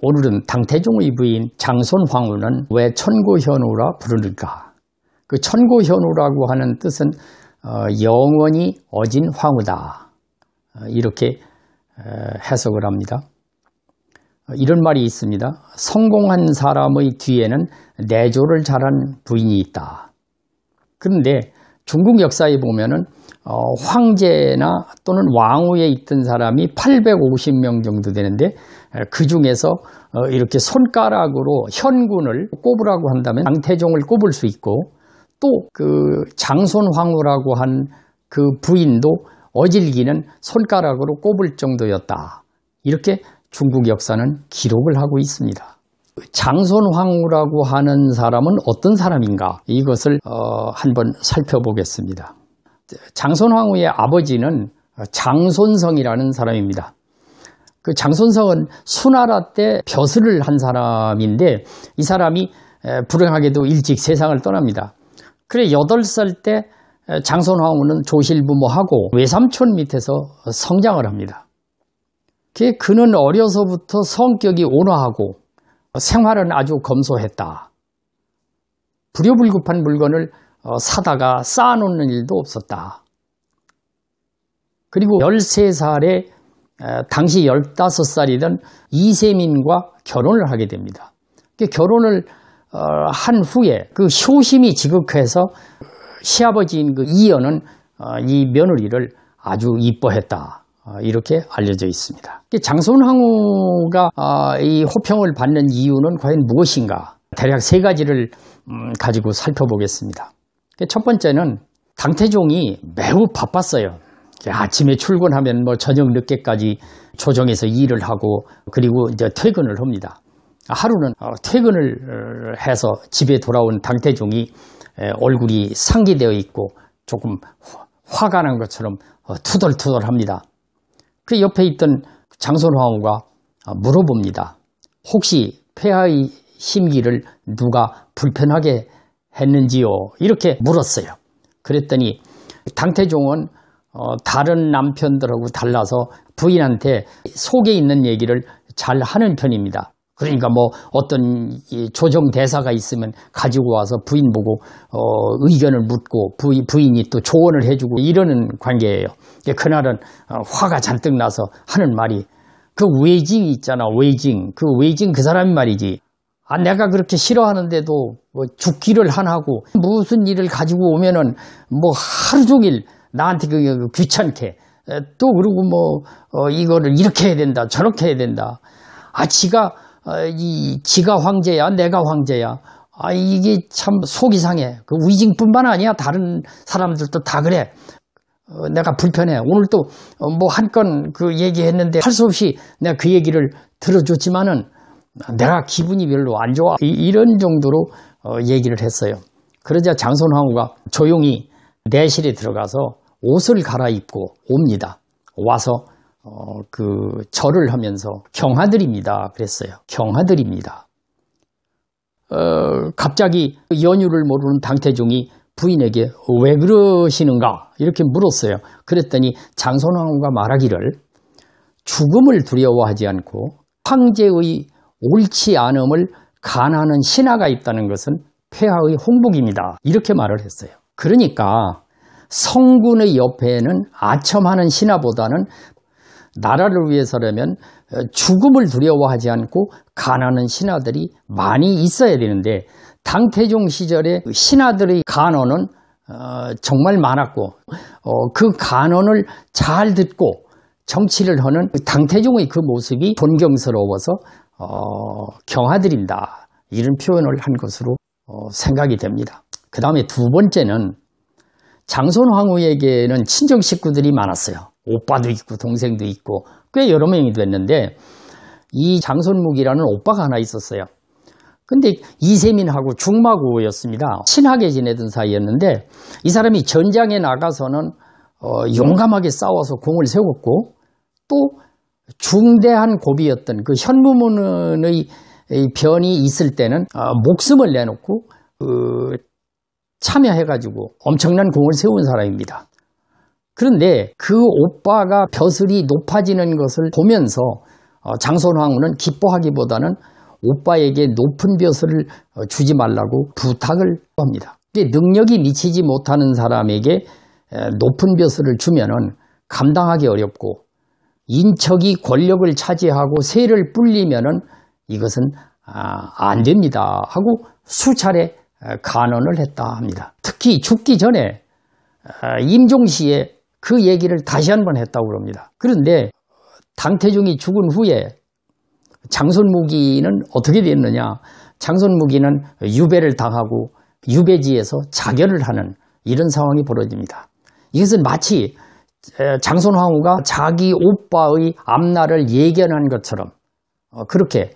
오늘은 당태종의 부인 장손황후는 왜 천고현우라 부르는가? 그 천고현우라고 하는 뜻은 어, 영원히 어진 황후다 어, 이렇게 어, 해석을 합니다. 이런 말이 있습니다. 성공한 사람의 뒤에는 내조를 잘한 부인이 있다. 그런데 중국 역사에 보면은 어, 황제나 또는 왕후에 있던 사람이 850명 정도 되는데 그 중에서 어, 이렇게 손가락으로 현군을 꼽으라고 한다면 장태종을 꼽을 수 있고 또 그 장손황후라고 한 그 부인도 어질기는 손가락으로 꼽을 정도였다. 이렇게 중국 역사는 기록을 하고 있습니다. 장손황후라고 하는 사람은 어떤 사람인가 이것을 어, 한번 살펴보겠습니다. 장손황후의 아버지는 장손성이라는 사람입니다. 그 장손성은 수나라 때 벼슬을 한 사람인데 이 사람이 불행하게도 일찍 세상을 떠납니다. 그래 8살 때 장손황후는 조실부모하고 외삼촌 밑에서 성장을 합니다. 그는 어려서부터 성격이 온화하고 어, 생활은 아주 검소했다. 불효불급한 물건을 어, 사다가 쌓아놓는 일도 없었다. 그리고 13살에 당시 15살이던 이세민과 결혼을 하게 됩니다. 그 결혼을 어, 한 후에 그 효심이 지극해서 시아버지인 그 이연은 이 며느리를 아주 이뻐했다. 아, 이렇게 알려져 있습니다. 장손항우가 아, 이 호평을 받는 이유는 과연 무엇인가? 대략 세 가지를 음, 가지고 살펴보겠습니다. 그 첫 번째는 당태종이 매우 바빴어요. 아침에 출근하면 뭐 저녁 늦게까지 조정에서 일을 하고 그리고 이제 퇴근을 합니다. 하루는 어, 퇴근을 어, 해서 집에 돌아온 당태종이 얼굴이 상기되어 있고 조금 화가 난 것처럼 어, 투덜투덜합니다. 그 옆에 있던 장손화후가 물어봅니다. 혹시 폐하의 심기를 누가 불편하게 했는지요? 이렇게 물었어요. 그랬더니 당태종은 어, 다른 남편들하고 달라서 부인한테 속에 있는 얘기를 잘 하는 편입니다. 그러니까 뭐 어떤 조정 대사가 있으면 가지고 와서 부인 보고 어 의견을 묻고 부인, 부인이 또 조언을 해주고 이러는 관계예요. 그날은 어, 화가 잔뜩 나서 하는 말이 그 웨이징 있잖아 웨이징 그 웨이징 그 사람이 말이지 아, 내가 그렇게 싫어하는데도 뭐 죽기를 하나고 무슨 일을 가지고 오면은 뭐 하루 종일 나한테 그 귀찮게 또그러고뭐 어, 이거를 이렇게 해야 된다 저렇게 해야 된다 아 지가 어, 이 지가 황제야, 내가 황제야. 아, 이게 참 속이 상해. 그 위징뿐만 아니야. 다른 사람들도 다 그래. 어, 내가 불편해. 오늘 또 뭐 한 건그 어, 얘기했는데 할 수 없이 내가 그 얘기를 들어줬지만은 내가 기분이 별로 안 좋아. 이, 런 정도로 어, 얘기를 했어요. 그러자 장손황후가 조용히 내실에 들어가서 옷을 갈아입고 옵니다. 와서 어, 그 절을 하면서 경하드립니다. 그랬어요. 경하드립니다. 어, 갑자기 연유를 모르는 당태종이 부인에게 왜 그러시는가 이렇게 물었어요. 그랬더니 장손왕후가 말하기를 죽음을 두려워하지 않고 황제의 옳지 않음을 간하는 신하가 있다는 것은 폐하의 홍복입니다. 이렇게 말을 했어요. 그러니까 성군의 옆에는 아첨하는 신하보다는 나라를 위해서라면 어, 죽음을 두려워하지 않고 가난한 신하들이 많이 있어야 되는데 당태종 시절에 그 신하들의 간언은 어, 정말 많았고 어, 그 간언을 잘 듣고 정치를 하는 그 당태종의 그 모습이 존경스러워서 경하드린다 이런 표현을 한 것으로 생각이 됩니다. 그 다음에 두 번째는 장손 황후에게는 친정 식구들이 많았어요. 오빠도 있고 동생도 있고 꽤 여러 명이 됐는데 이장선묵이라는 오빠가 하나 있었어요. 근데 이세민하고 중마구였습니다. 친하게 지내던 사이였는데 이 사람이 전장에 나가서는 어, 용감하게 싸워서 공을 세웠고 또 중대한 고비였던 그 현무문의 변이 있을 때는 어, 목숨을 내놓고 그 참여해가지고 엄청난 공을 세운 사람입니다. 그런데 그 오빠가 벼슬이 높아지는 것을 보면서 어, 장손황후는 기뻐하기보다는 오빠에게 높은 벼슬을 어, 주지 말라고 부탁을 합니다. 능력이 미치지 못하는 사람에게 높은 벼슬을 주면 감당하기 어렵고 인척이 권력을 차지하고 세를 불리면 이것은 아, 안 됩니다 하고 수차례 간언을 했다 합니다. 특히 죽기 전에 임종시에 그 얘기를 다시 한 번 했다고 그럽니다. 그런데 당태종이 죽은 후에 장손무기는 어떻게 됐느냐? 장손무기는 유배를 당하고 유배지에서 자결을 하는 이런 상황이 벌어집니다. 이것은 마치 장손황후가 자기 오빠의 앞날을 예견한 것처럼 어, 그렇게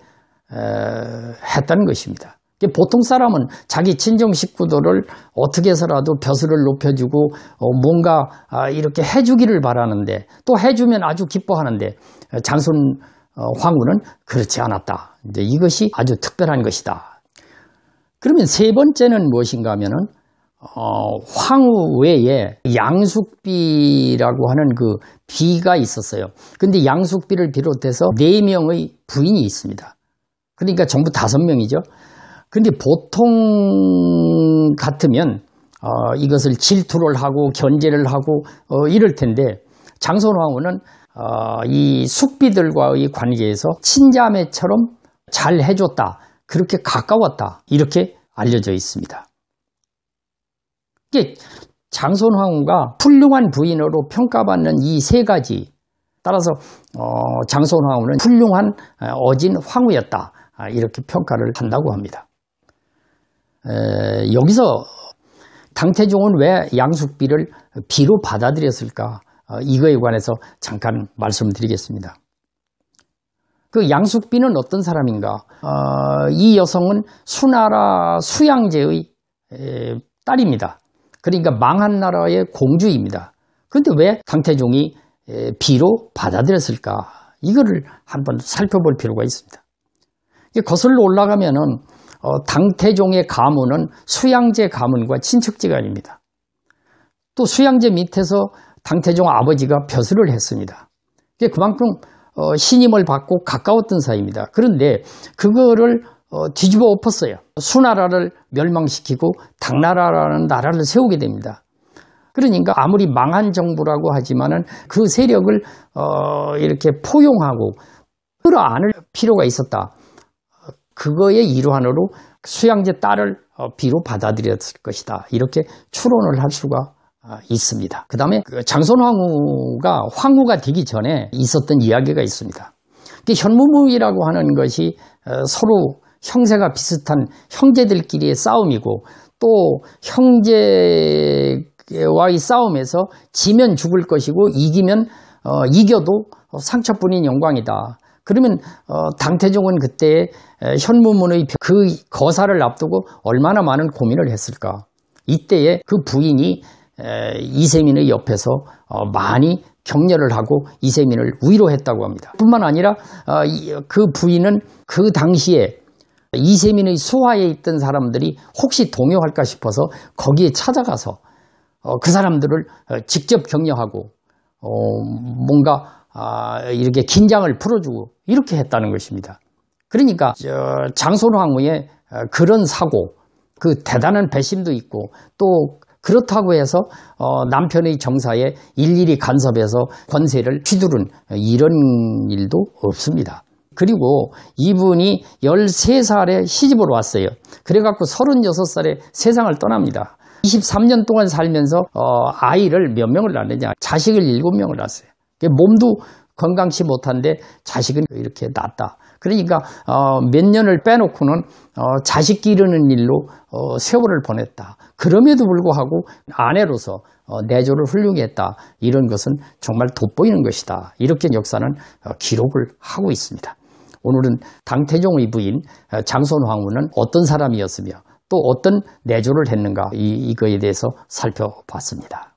했다는 것입니다. 보통 사람은 자기 친정 식구들을 어떻게 해서라도 벼슬을 높여주고 어, 뭔가 아, 이렇게 해주기를 바라는데 또 해주면 아주 기뻐하는데 어, 장손 어, 황후는 그렇지 않았다. 이제 이것이 아주 특별한 것이다. 그러면 세 번째는 무엇인가 하면은 어, 황후 외에 양숙비라고 하는 그 비가 있었어요. 근데 양숙비를 비롯해서 네 명의 부인이 있습니다. 그러니까 전부 다섯 명이죠. 근데 보통 같으면 어, 이것을 질투를 하고 견제를 하고 어, 이럴 텐데 장손왕후는 어, 이 숙비들과의 관계에서 친자매처럼 잘 해줬다 그렇게 가까웠다 이렇게 알려져 있습니다. 이게 장손황후가 훌륭한 부인으로 평가받는 이 세 가지 따라서 어, 장손황후는 훌륭한 어, 어진 황후였다 아, 이렇게 평가를 한다고 합니다. 에, 여기서 당태종은 왜 양숙비를 비로 받아들였을까? 어, 이거에 관해서 잠깐 말씀드리겠습니다. 그 양숙비는 어떤 사람인가? 어, 이 여성은 수나라 수양제의 에, 딸입니다. 그러니까 망한 나라의 공주입니다. 그런데 왜 당태종이 에, 비로 받아들였을까? 이거를 한번 살펴볼 필요가 있습니다. 거슬러 올라가면은 어, 당태종의 가문은 수양제 가문과 친척지간입니다. 또 수양제 밑에서 당태종 아버지가 벼슬을 했습니다. 그만큼 어, 신임을 받고 가까웠던 사이입니다. 그런데 그거를 어, 뒤집어 엎었어요. 수나라를 멸망시키고 당나라라는 나라를 세우게 됩니다. 그러니까 아무리 망한 정부라고 하지만은 그 세력을 이렇게 포용하고 끌어안을 필요가 있었다. 그거의 일환으로 수양제 딸을 어, 비로 받아들였을 것이다. 이렇게 추론을 할 수가 아, 있습니다. 그 다음에 장손황후가 황후가 되기 전에 있었던 이야기가 있습니다. 현무무이라고 하는 것이 어, 서로 형세가 비슷한 형제들끼리의 싸움이고 또 형제와의 싸움에서 지면 죽을 것이고 이기면 어, 이겨도 상처뿐인 영광이다. 그러면 어, 당태종은 그때 현무문의 그 거사를 앞두고 얼마나 많은 고민을 했을까. 이때에 그 부인이 이세민의 옆에서 어, 많이 격려를 하고 이세민을 위로했다고 합니다. 뿐만 아니라 어, 그 부인은 그 당시에 이세민의 수하에 있던 사람들이 혹시 동요할까 싶어서 거기에 찾아가서 그 사람들을 직접 격려하고 뭔가 아, 이렇게 긴장을 풀어주고 이렇게 했다는 것입니다. 그러니까 저장손황후의 어, 그런 사고, 그 대단한 배심도 있고 또 그렇다고 해서 어, 남편의 정사에 일일이 간섭해서 권세를 휘두른 이런 일도 없습니다. 그리고 이분이 13살에 시집을 왔어요. 그래갖고 36살에 세상을 떠납니다. 23년 동안 살면서 어, 아이를 몇 명을 낳느냐 자식을 7명을 낳았어요. 몸도 건강치 못한데 자식은 이렇게 낳다 그러니까 어, 몇 년을 빼놓고는 어, 자식 기르는 일로 어, 세월을 보냈다. 그럼에도 불구하고 아내로서 내조를 훌륭 했다. 이런 것은 정말 돋보이는 것이다. 이렇게 역사는 기록을 하고 있습니다. 오늘은 당태종의 부인 장손황후는 어떤 사람이었으며 또 어떤 내조를 했는가 이, 이거에 대해서 살펴봤습니다.